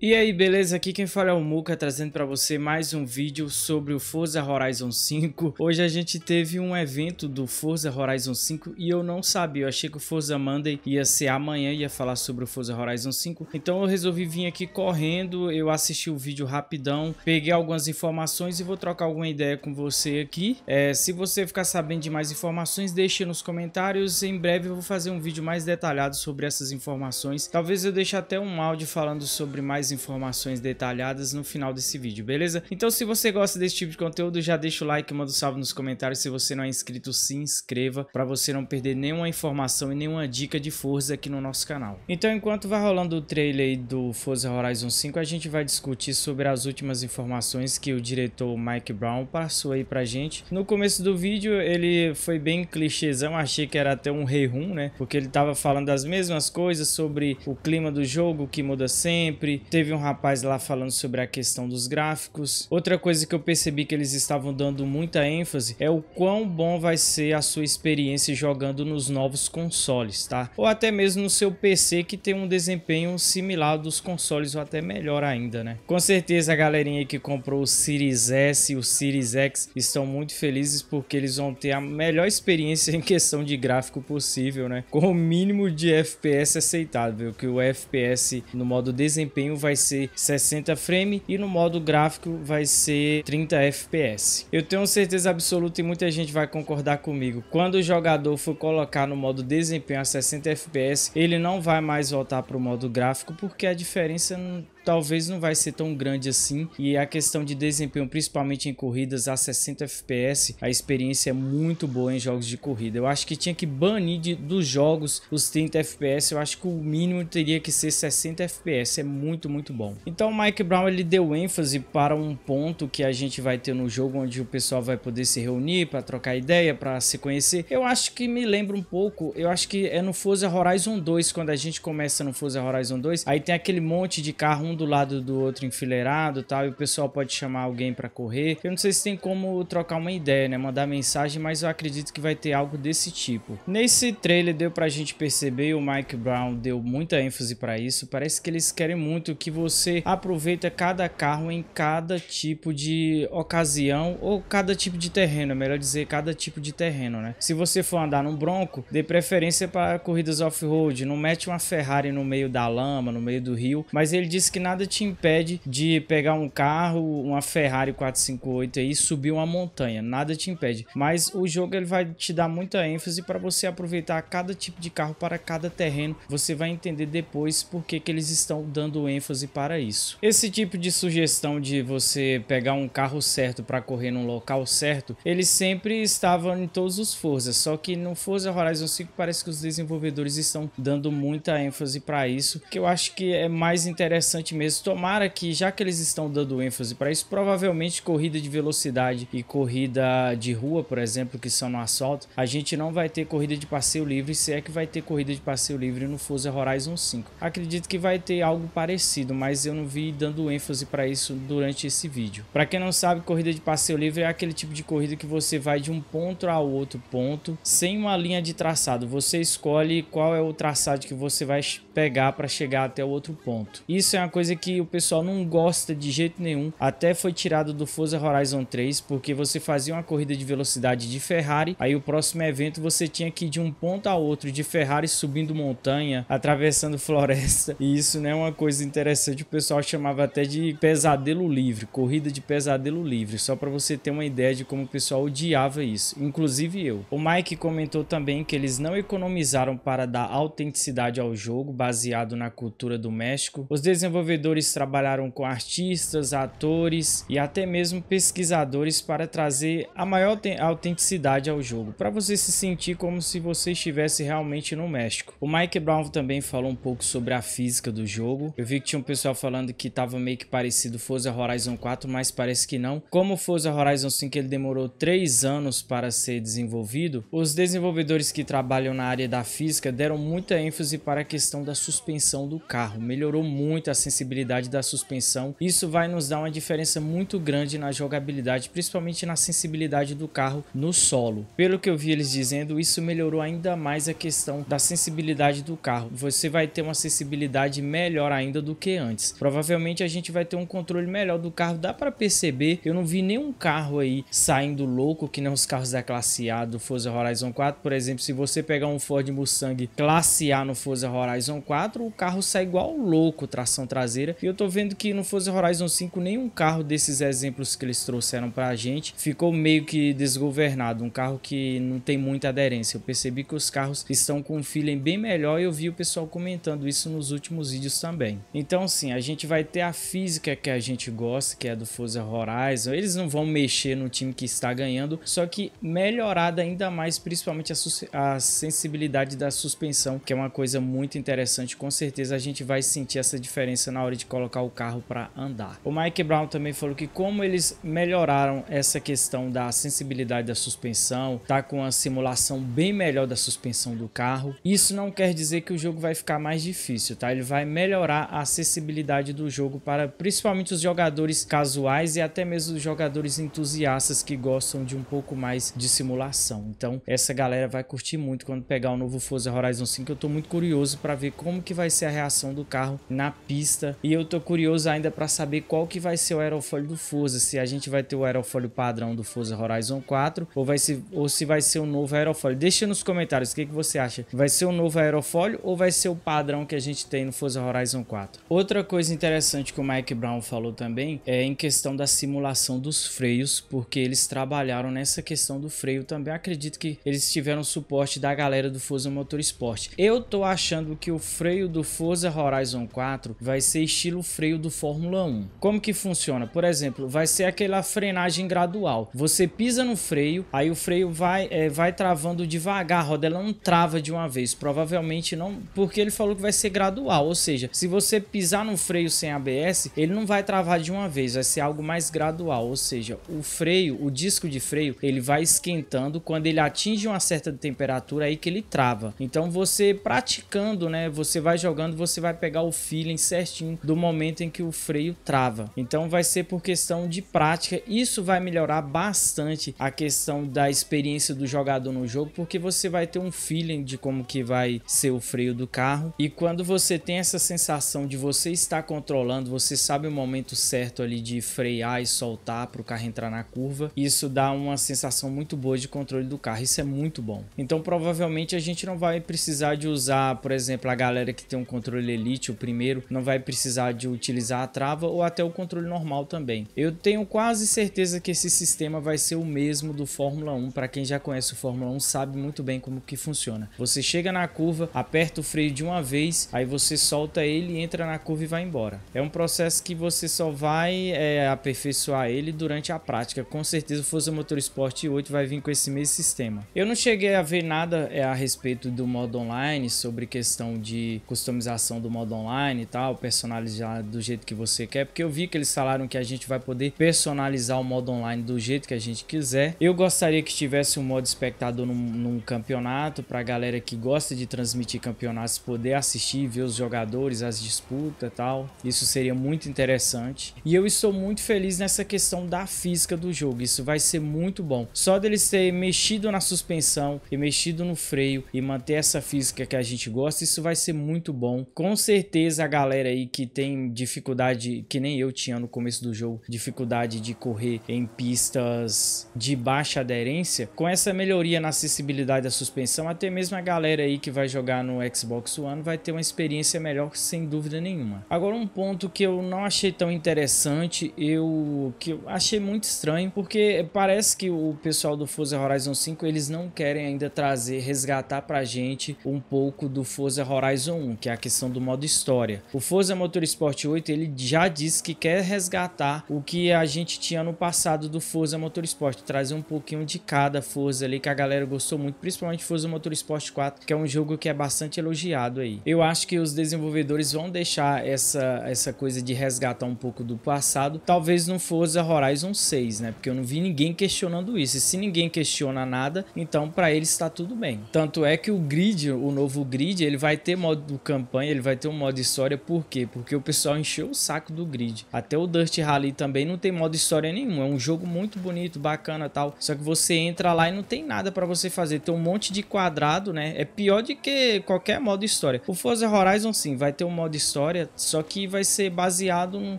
E aí, beleza? Aqui quem fala é o Muka, trazendo para você mais um vídeo sobre o Forza Horizon 5. Hoje a gente teve um evento do Forza Horizon 5 e eu não sabia, eu achei que o Forza Monday ia ser amanhã, ia falar sobre o Forza Horizon 5. Então eu resolvi vir aqui correndo, eu assisti o vídeo rapidão, peguei algumas informações e vou trocar alguma ideia com você aqui. É, se você ficar sabendo de mais informações, deixe nos comentários. Em breve eu vou fazer um vídeo mais detalhado sobre essas informações. Talvez eu deixe até um áudio falando sobre mais mais informações detalhadas no final desse vídeo, beleza? Então se você gosta desse tipo de conteúdo, já deixa o like, manda um salve nos comentários. Se você não é inscrito, se inscreva para você não perder nenhuma informação e nenhuma dica de Forza aqui no nosso canal. Então enquanto vai rolando o trailer do Forza Horizon 5, a gente vai discutir sobre as últimas informações que o diretor Mike Brown passou aí pra gente. No começo do vídeo ele foi bem clichêzão, achei que era até um rerun, né? Porque ele tava falando das mesmas coisas sobre o clima do jogo que muda sempre, teve um rapaz lá falando sobre a questão dos gráficos. Outra coisa que eu percebi que eles estavam dando muita ênfase é o quão bom vai ser a sua experiência jogando nos novos consoles, tá? Ou até mesmo no seu PC que tem um desempenho similar dos consoles ou até melhor ainda, né? Com certeza a galerinha que comprou o Series S e o Series X estão muito felizes porque eles vão ter a melhor experiência em questão de gráfico possível, né? Com o mínimo de FPS aceitável, que o FPS no modo desempenho vai vai ser 60 frame e no modo gráfico vai ser 30 FPS. Eu tenho certeza absoluta e muita gente vai concordar comigo. Quando o jogador for colocar no modo desempenho a 60 FPS, ele não vai mais voltar para o modo gráfico porque a diferença não talvez não vai ser tão grande assim. E a questão de desempenho, principalmente em corridas a 60 FPS, a experiência é muito boa em jogos de corrida. Eu acho que tinha que banir de, dos jogos os 30 FPS. Eu acho que o mínimo teria que ser 60 FPS. É muito, muito bom. Então o Mike Brown ele deu ênfase para um ponto que a gente vai ter no jogo onde o pessoal vai poder se reunir para trocar ideia, para se conhecer. Eu acho que me lembra um pouco. Eu acho que é no Forza Horizon 2 quando a gente começa no Forza Horizon 2. Aí tem aquele monte de carro um do lado do outro enfileirado tal, e o pessoal pode chamar alguém para correr. Eu não sei se tem como trocar uma ideia, né? Mandar mensagem, mas eu acredito que vai ter algo desse tipo. Nesse trailer deu pra gente perceber, o Mike Brown deu muita ênfase para isso. Parece que eles querem muito que você aproveita cada carro em cada tipo de ocasião ou cada tipo de terreno, é melhor dizer, cada tipo de terreno, né? Se você for andar num Bronco, dê preferência para corridas off-road, não mete uma Ferrari no meio da lama, no meio do rio, mas ele disse que nada te impede de pegar um carro, uma Ferrari 458 aí, e subir uma montanha, nada te impede. Mas o jogo ele vai te dar muita ênfase para você aproveitar cada tipo de carro para cada terreno. Você vai entender depois por que, que eles estão dando ênfase para isso. Esse tipo de sugestão de você pegar um carro certo para correr num local certo, ele sempre estava em todos os Forza, só que no Forza Horizon 5 parece que os desenvolvedores estão dando muita ênfase para isso, que eu acho que é mais interessante gente mesmo. Tomara que, já que eles estão dando ênfase para isso, provavelmente corrida de velocidade e corrida de rua, por exemplo, que são no asfalto, a gente não vai ter corrida de passeio livre, se é que vai ter corrida de passeio livre no Forza Horizon 5. Acredito que vai ter algo parecido, mas eu não vi dando ênfase para isso durante esse vídeo. Para quem não sabe, corrida de passeio livre é aquele tipo de corrida que você vai de um ponto ao outro ponto sem uma linha de traçado. Você escolhe qual é o traçado que você vai pegar para chegar até o outro ponto. Isso é uma coisa que o pessoal não gosta de jeito nenhum. Até foi tirado do Forza Horizon 3, porque você fazia uma corrida de velocidade de Ferrari, aí o próximo evento você tinha que ir de um ponto a outro de Ferrari subindo montanha, atravessando floresta. E isso né, é uma coisa interessante, o pessoal chamava até de pesadelo livre, corrida de pesadelo livre, só para você ter uma ideia de como o pessoal odiava isso, inclusive eu. O Mike comentou também que eles não economizaram para dar autenticidade ao jogo, baseado na cultura do México. Os desenvolvedores desenvolvedores trabalharam com artistas, atores e até mesmo pesquisadores para trazer a maior autenticidade ao jogo, para você se sentir como se você estivesse realmente no México. O Mike Brown também falou um pouco sobre a física do jogo. Eu vi que tinha um pessoal falando que estava meio que parecido Forza Horizon 4, mas parece que não. Como Forza Horizon 5 ele demorou 3 anos para ser desenvolvido, os desenvolvedores que trabalham na área da física deram muita ênfase para a questão da suspensão do carro. Melhorou muito a sensação sensibilidade da suspensão. Isso vai nos dar uma diferença muito grande na jogabilidade, principalmente na sensibilidade do carro no solo. Pelo que eu vi eles dizendo, isso melhorou ainda mais a questão da sensibilidade do carro. Você vai ter uma sensibilidade melhor ainda do que antes. Provavelmente a gente vai ter um controle melhor do carro. Dá para perceber, eu não vi nenhum carro aí saindo louco, que nem os carros da classe A do Forza Horizon 4, por exemplo, se você pegar um Ford Mustang classe A no Forza Horizon 4, o carro sai igual louco, tração traseira traseira. E eu tô vendo que no Forza Horizon 5 nenhum carro desses exemplos que eles trouxeram pra gente ficou meio que desgovernado, um carro que não tem muita aderência. Eu percebi que os carros estão com um feeling bem melhor e eu vi o pessoal comentando isso nos últimos vídeos também. Então sim, a gente vai ter a física que a gente gosta, que é do Forza Horizon. Eles não vão mexer no time que está ganhando, só que melhorada ainda mais, principalmente a, a sensibilidade da suspensão, que é uma coisa muito interessante. Com certeza a gente vai sentir essa diferença na na hora de colocar o carro para andar. O Mike Brown também falou que como eles melhoraram essa questão da sensibilidade da suspensão, tá com a simulação bem melhor da suspensão do carro. Isso não quer dizer que o jogo vai ficar mais difícil, tá? Ele vai melhorar a acessibilidade do jogo para principalmente os jogadores casuais e até mesmo os jogadores entusiastas que gostam de um pouco mais de simulação. Então, essa galera vai curtir muito quando pegar o novo Forza Horizon 5. Eu tô muito curioso para ver como que vai ser a reação do carro na pista e eu tô curioso ainda para saber qual que vai ser o aerofólio do Forza. Se a gente vai ter o aerofólio padrão do Forza Horizon 4 ou, vai ser, ou se vai ser um novo aerofólio. Deixa nos comentários o que, que você acha. Vai ser um novo aerofólio ou vai ser o padrão que a gente tem no Forza Horizon 4? Outra coisa interessante que o Mike Brown falou também é em questão da simulação dos freios, porque eles trabalharam nessa questão do freio também. Acredito que eles tiveram suporte da galera do Forza Motorsport. Eu tô achando que o freio do Forza Horizon 4 vai ser estilo freio do Fórmula 1. Como que funciona? Por exemplo, vai ser aquela frenagem gradual. Você pisa no freio, aí o freio vai, é, vai travando devagar, a roda ela não trava de uma vez, provavelmente não, porque ele falou que vai ser gradual, ou seja, se você pisar no freio sem ABS, ele não vai travar de uma vez, vai ser algo mais gradual, ou seja, o freio, o disco de freio, ele vai esquentando quando ele atinge uma certa temperatura é aí que ele trava. Então você praticando, né, você vai jogando, você vai pegar o feeling certinho do momento em que o freio trava. Então vai ser por questão de prática. Isso vai melhorar bastante a questão da experiência do jogador no jogo, porque você vai ter um feeling de como que vai ser o freio do carro. E quando você tem essa sensação de você estar controlando, você sabe o momento certo ali de frear e soltar para o carro entrar na curva, isso dá uma sensação muito boa de controle do carro. Isso é muito bom. Então provavelmente a gente não vai precisar de usar, por exemplo, a galera que tem um controle Elite, o primeiro, não vai precisar de utilizar a trava ou até o controle normal também. Eu tenho quase certeza que esse sistema vai ser o mesmo do Fórmula 1, para quem já conhece o Fórmula 1 sabe muito bem como que funciona. Você chega na curva, aperta o freio de uma vez, aí você solta ele, entra na curva e vai embora. É um processo que você só vai é, aperfeiçoar ele durante a prática. Com certeza o Forza Motorsport 8 vai vir com esse mesmo sistema. Eu não cheguei a ver nada é, a respeito do modo online, sobre questão de customização do modo online e tal, personalizar do jeito que você quer, porque eu vi que eles falaram que a gente vai poder personalizar o modo online do jeito que a gente quiser. Eu gostaria que tivesse um modo espectador num, num campeonato para a galera que gosta de transmitir campeonatos poder assistir, ver os jogadores, as disputas, tal. Isso seria muito interessante. E eu estou muito feliz nessa questão da física do jogo. Isso vai ser muito bom. Só deles ter mexido na suspensão e mexido no freio e manter essa física que a gente gosta, isso vai ser muito bom. Com certeza a galera aí que tem dificuldade, que nem eu tinha no começo do jogo, dificuldade de correr em pistas de baixa aderência, com essa melhoria na acessibilidade da suspensão, até mesmo a galera aí que vai jogar no Xbox One vai ter uma experiência melhor, sem dúvida nenhuma. Agora, um ponto que eu não achei tão interessante, eu que eu achei muito estranho, porque parece que o pessoal do Forza Horizon 5 eles não querem ainda trazer, resgatar pra gente um pouco do Forza Horizon 1, que é a questão do modo história. O Forza Motorsport 8 ele já disse que quer resgatar o que a gente tinha no passado do Forza Motorsport, trazer um pouquinho de cada Forza ali que a galera gostou muito, principalmente Forza Motorsport 4, que é um jogo que é bastante elogiado aí. Eu acho que os desenvolvedores vão deixar essa, essa coisa de resgatar um pouco do passado, talvez no Forza Horizon 6, né? Porque eu não vi ninguém questionando isso. E se ninguém questiona nada, então para eles está tudo bem. Tanto é que o grid, o novo grid, ele vai ter modo campanha, ele vai ter um modo história, por quê? Porque o pessoal encheu o saco do grid. Até o Dirt Rally também não tem modo história nenhum. É um jogo muito bonito, bacana tal. Só que você entra lá e não tem nada para você fazer. Tem um monte de quadrado, né? É pior do que qualquer modo história. O Forza Horizon, sim, vai ter um modo história. Só que vai ser baseado num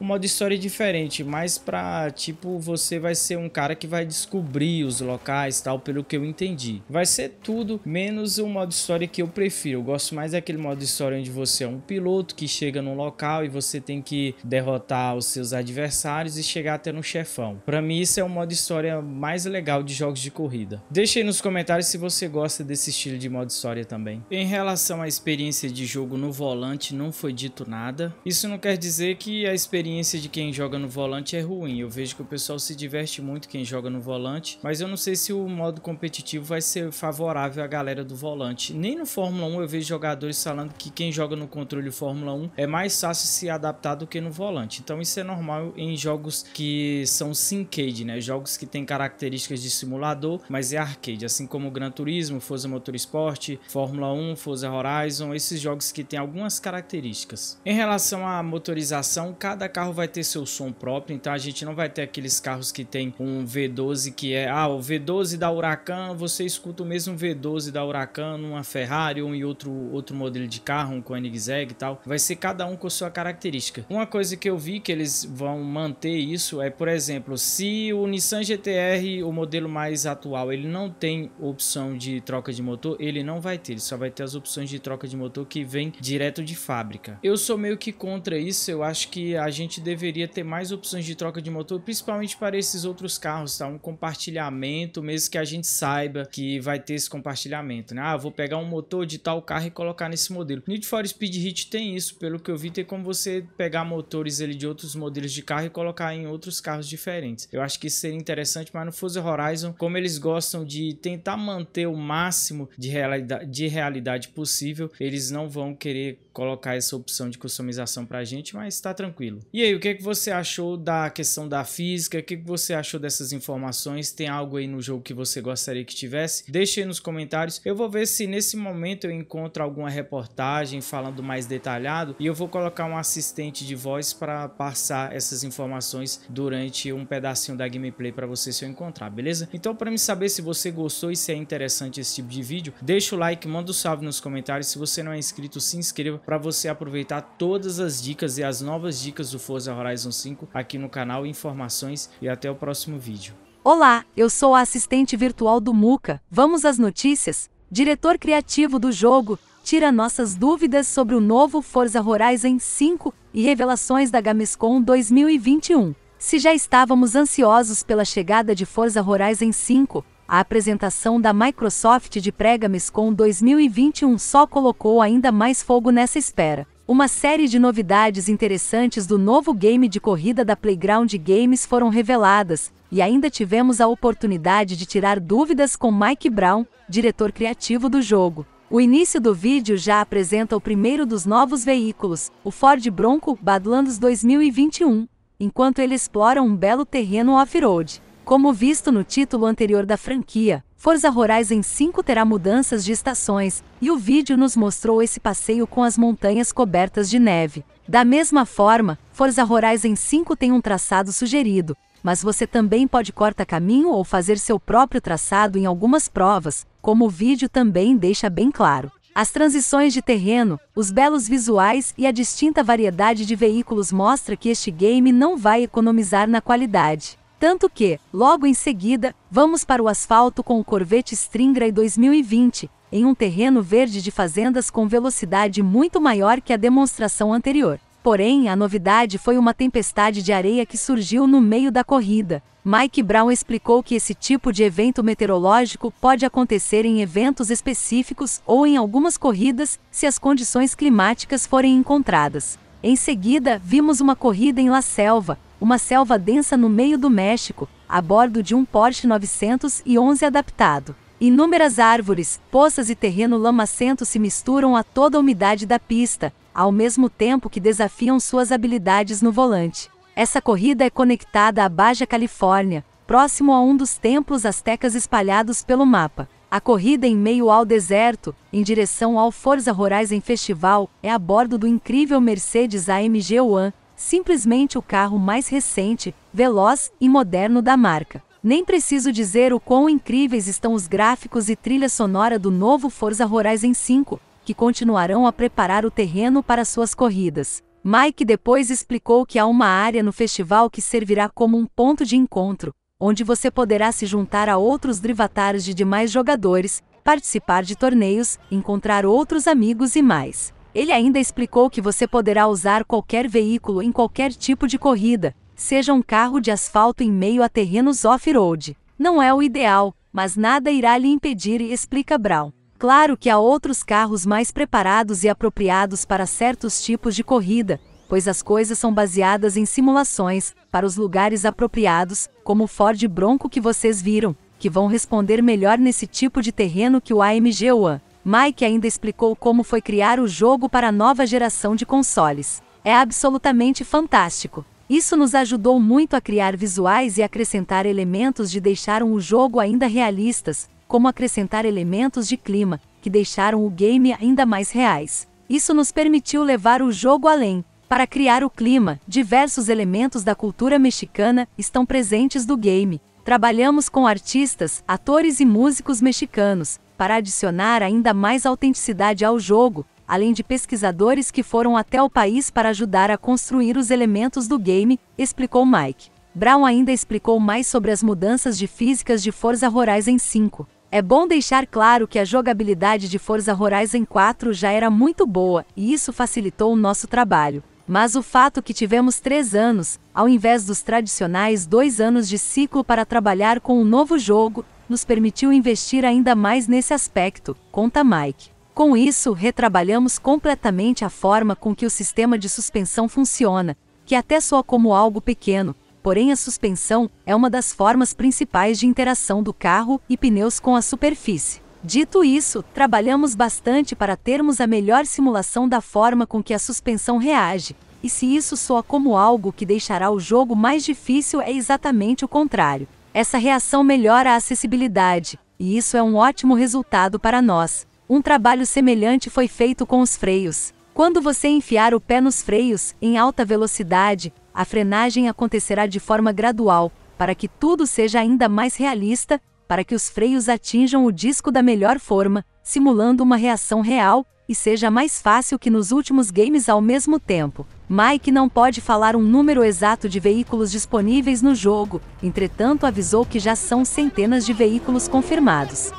modo história diferente. Mais para tipo, você vai ser um cara que vai descobrir os locais tal, pelo que eu entendi. Vai ser tudo menos o modo história que eu prefiro. Eu gosto mais daquele modo história onde você é um piloto que chega num local local e você tem que derrotar os seus adversários e chegar até no chefão. Para mim isso é o modo história mais legal de jogos de corrida. Deixe aí nos comentários se você gosta desse estilo de modo história também. Em relação à experiência de jogo no volante não foi dito nada. Isso não quer dizer que a experiência de quem joga no volante é ruim. Eu vejo que o pessoal se diverte muito quem joga no volante, mas eu não sei se o modo competitivo vai ser favorável à galera do volante. Nem no Fórmula 1 eu vejo jogadores falando que quem joga no controle Fórmula 1 é mais mais fácil se adaptar do que no volante. Então isso é normal em jogos que são syncade, né? Jogos que têm características de simulador, mas é arcade, assim como Gran Turismo, Forza Motorsport, Fórmula 1, Forza Horizon, esses jogos que têm algumas características. Em relação à motorização, cada carro vai ter seu som próprio, então a gente não vai ter aqueles carros que tem um V12 que é, ah, o V12 da Huracan, você escuta o mesmo V12 da Huracan numa Ferrari ou em outro outro modelo de carro, um Koenigsegg e tal. Vai ser cada um com sua característica. Uma coisa que eu vi que eles vão manter isso é, por exemplo, se o Nissan GTR, o modelo mais atual, ele não tem opção de troca de motor, ele não vai ter, ele só vai ter as opções de troca de motor que vem direto de fábrica. Eu sou meio que contra isso, eu acho que a gente deveria ter mais opções de troca de motor, principalmente para esses outros carros, tá? Um compartilhamento, mesmo que a gente saiba que vai ter esse compartilhamento, né? Ah, vou pegar um motor de tal carro e colocar nesse modelo. Need for Speed Heat tem isso, pelo que eu vi ter como você pegar motores ali de outros modelos de carro e colocar em outros carros diferentes. Eu acho que isso seria interessante, mas no Forza Horizon, como eles gostam de tentar manter o máximo de realidade, de realidade possível, eles não vão querer colocar essa opção de customização pra gente, mas tá tranquilo. E aí, o que, é que você achou da questão da física? O que, é que você achou dessas informações? Tem algo aí no jogo que você gostaria que tivesse? Deixe aí nos comentários. Eu vou ver se nesse momento eu encontro alguma reportagem falando mais detalhado e eu vou colocar colocar um assistente de voz para passar essas informações durante um pedacinho da gameplay para você se eu encontrar, beleza? Então para me saber se você gostou e se é interessante esse tipo de vídeo, deixa o like, manda um salve nos comentários, se você não é inscrito, se inscreva para você aproveitar todas as dicas e as novas dicas do Forza Horizon 5 aqui no canal, informações e até o próximo vídeo. Olá, eu sou a assistente virtual do Muca. Vamos às notícias? Diretor criativo do jogo, tira nossas dúvidas sobre o novo Forza Horizon 5 e revelações da Gamescom 2021. Se já estávamos ansiosos pela chegada de Forza Horizon 5, a apresentação da Microsoft de pré-Gamescom 2021 só colocou ainda mais fogo nessa espera. Uma série de novidades interessantes do novo game de corrida da Playground Games foram reveladas, e ainda tivemos a oportunidade de tirar dúvidas com Mike Brown, diretor criativo do jogo. O início do vídeo já apresenta o primeiro dos novos veículos, o Ford Bronco Badlands 2021, enquanto ele explora um belo terreno off-road. Como visto no título anterior da franquia, Forza Horizon 5 terá mudanças de estações, e o vídeo nos mostrou esse passeio com as montanhas cobertas de neve. Da mesma forma, Forza Horizon 5 tem um traçado sugerido, mas você também pode cortar caminho ou fazer seu próprio traçado em algumas provas, como o vídeo também deixa bem claro. As transições de terreno, os belos visuais e a distinta variedade de veículos mostra que este game não vai economizar na qualidade. Tanto que, logo em seguida, vamos para o asfalto com o Corvette Stringray 2020, em um terreno verde de fazendas com velocidade muito maior que a demonstração anterior. Porém, a novidade foi uma tempestade de areia que surgiu no meio da corrida. Mike Brown explicou que esse tipo de evento meteorológico pode acontecer em eventos específicos ou em algumas corridas, se as condições climáticas forem encontradas. Em seguida, vimos uma corrida em La Selva, uma selva densa no meio do México, a bordo de um Porsche 911 adaptado. Inúmeras árvores, poças e terreno lamacento se misturam a toda a umidade da pista, ao mesmo tempo que desafiam suas habilidades no volante. Essa corrida é conectada à Baja Califórnia, próximo a um dos templos astecas espalhados pelo mapa. A corrida em meio ao deserto, em direção ao Forza Horizon Festival, é a bordo do incrível Mercedes AMG One, simplesmente o carro mais recente, veloz e moderno da marca. Nem preciso dizer o quão incríveis estão os gráficos e trilha sonora do novo Forza Horizon 5, que continuarão a preparar o terreno para suas corridas. Mike depois explicou que há uma área no festival que servirá como um ponto de encontro, onde você poderá se juntar a outros drivatares de demais jogadores, participar de torneios, encontrar outros amigos e mais. Ele ainda explicou que você poderá usar qualquer veículo em qualquer tipo de corrida, seja um carro de asfalto em meio a terrenos off-road. Não é o ideal, mas nada irá lhe impedir, explica Brown. Claro que há outros carros mais preparados e apropriados para certos tipos de corrida, pois as coisas são baseadas em simulações, para os lugares apropriados, como o Ford Bronco que vocês viram, que vão responder melhor nesse tipo de terreno que o AMG One. Mike ainda explicou como foi criar o jogo para a nova geração de consoles. É absolutamente fantástico. Isso nos ajudou muito a criar visuais e acrescentar elementos de deixaram o jogo ainda realistas, como acrescentar elementos de clima, que deixaram o game ainda mais reais. Isso nos permitiu levar o jogo além. Para criar o clima, diversos elementos da cultura mexicana estão presentes do game. Trabalhamos com artistas, atores e músicos mexicanos, para adicionar ainda mais autenticidade ao jogo, além de pesquisadores que foram até o país para ajudar a construir os elementos do game, explicou Mike. Brown ainda explicou mais sobre as mudanças de físicas de Forza Horizon 5. É bom deixar claro que a jogabilidade de Forza Horizon 4 já era muito boa e isso facilitou o nosso trabalho. Mas o fato que tivemos três anos, ao invés dos tradicionais dois anos de ciclo para trabalhar com um novo jogo, nos permitiu investir ainda mais nesse aspecto, conta Mike. Com isso, retrabalhamos completamente a forma com que o sistema de suspensão funciona, que até soa como algo pequeno, porém a suspensão é uma das formas principais de interação do carro e pneus com a superfície. Dito isso, trabalhamos bastante para termos a melhor simulação da forma com que a suspensão reage, e se isso soa como algo que deixará o jogo mais difícil, é exatamente o contrário. Essa reação melhora a acessibilidade, e isso é um ótimo resultado para nós. Um trabalho semelhante foi feito com os freios. Quando você enfiar o pé nos freios, em alta velocidade, a frenagem acontecerá de forma gradual, para que tudo seja ainda mais realista, para que os freios atinjam o disco da melhor forma, simulando uma reação real, e seja mais fácil que nos últimos games ao mesmo tempo. Mike não pode falar um número exato de veículos disponíveis no jogo, entretanto avisou que já são centenas de veículos confirmados.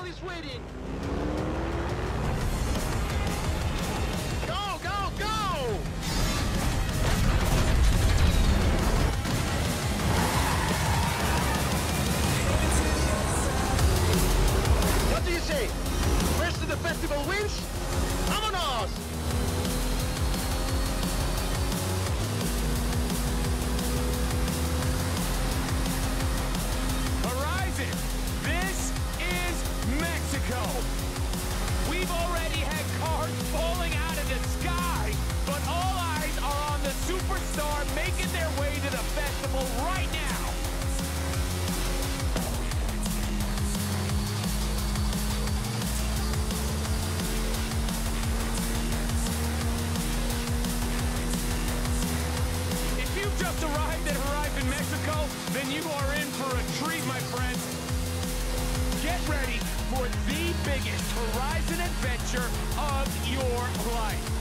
arrived and arrived in Mexico, then you are in for a treat, my friends. Get ready for the biggest Horizon adventure of your life.